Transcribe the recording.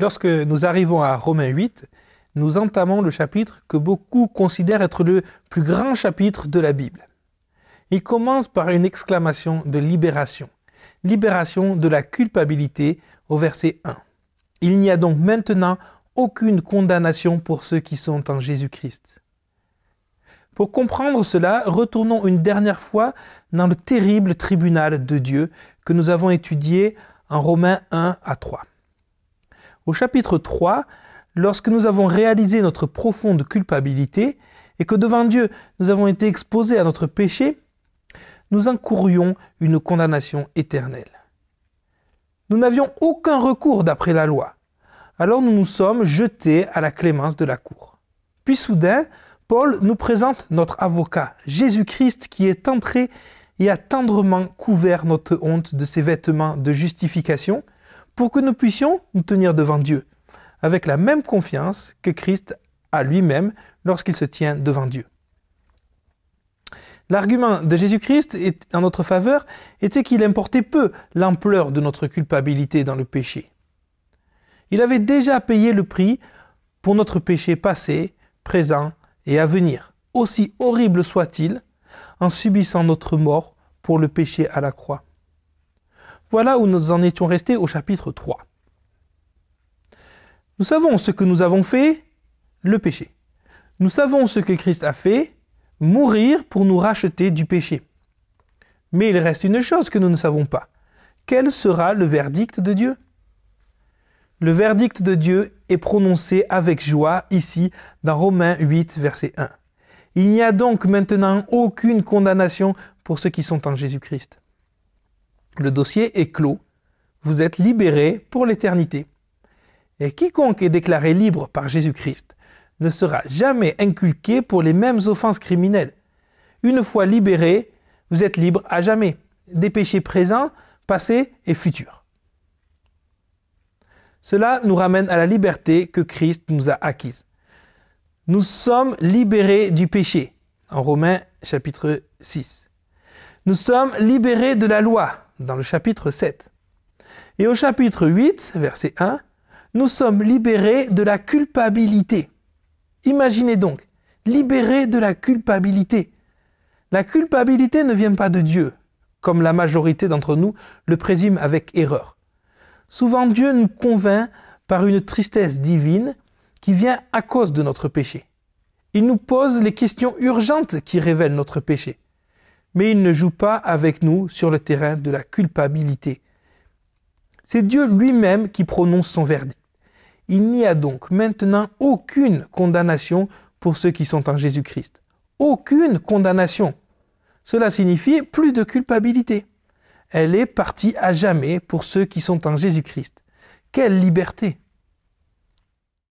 Lorsque nous arrivons à Romains 8, nous entamons le chapitre que beaucoup considèrent être le plus grand chapitre de la Bible. Il commence par une exclamation de libération, libération de la culpabilité au verset 1. Il n'y a donc maintenant aucune condamnation pour ceux qui sont en Jésus-Christ. Pour comprendre cela, retournons une dernière fois dans le terrible tribunal de Dieu que nous avons étudié en Romains 1 à 3 au chapitre 3, lorsque nous avons réalisé notre profonde culpabilité et que devant Dieu nous avons été exposés à notre péché, nous encourions une condamnation éternelle. Nous n'avions aucun recours d'après la loi, alors nous nous sommes jetés à la clémence de la cour. Puis soudain, Paul nous présente notre avocat, Jésus-Christ, qui est entré et a tendrement couvert notre honte de ses vêtements de justification, pour que nous puissions nous tenir devant Dieu avec la même confiance que Christ a lui-même lorsqu'il se tient devant Dieu. L'argument de Jésus-Christ en notre faveur était qu'il importait peu l'ampleur de notre culpabilité dans le péché. Il avait déjà payé le prix pour notre péché passé, présent et à venir, aussi horrible soit-il, en subissant notre mort pour le péché à la croix. Voilà où nous en étions restés au chapitre 3. Nous savons ce que nous avons fait, le péché. Nous savons ce que Christ a fait, mourir pour nous racheter du péché. Mais il reste une chose que nous ne savons pas. Quel sera le verdict de Dieu Le verdict de Dieu est prononcé avec joie ici dans Romains 8, verset 1. Il n'y a donc maintenant aucune condamnation pour ceux qui sont en Jésus-Christ. Le dossier est clos. Vous êtes libéré pour l'éternité. Et quiconque est déclaré libre par Jésus-Christ ne sera jamais inculqué pour les mêmes offenses criminelles. Une fois libéré, vous êtes libre à jamais des péchés présents, passés et futurs. Cela nous ramène à la liberté que Christ nous a acquise. Nous sommes libérés du péché, en Romains chapitre 6. Nous sommes libérés de la loi, dans le chapitre 7. Et au chapitre 8, verset 1, nous sommes libérés de la culpabilité. Imaginez donc, libérés de la culpabilité. La culpabilité ne vient pas de Dieu, comme la majorité d'entre nous le présume avec erreur. Souvent Dieu nous convainc par une tristesse divine qui vient à cause de notre péché. Il nous pose les questions urgentes qui révèlent notre péché mais il ne joue pas avec nous sur le terrain de la culpabilité. C'est Dieu lui-même qui prononce son verdict. Il n'y a donc maintenant aucune condamnation pour ceux qui sont en Jésus-Christ. Aucune condamnation. Cela signifie plus de culpabilité. Elle est partie à jamais pour ceux qui sont en Jésus-Christ. Quelle liberté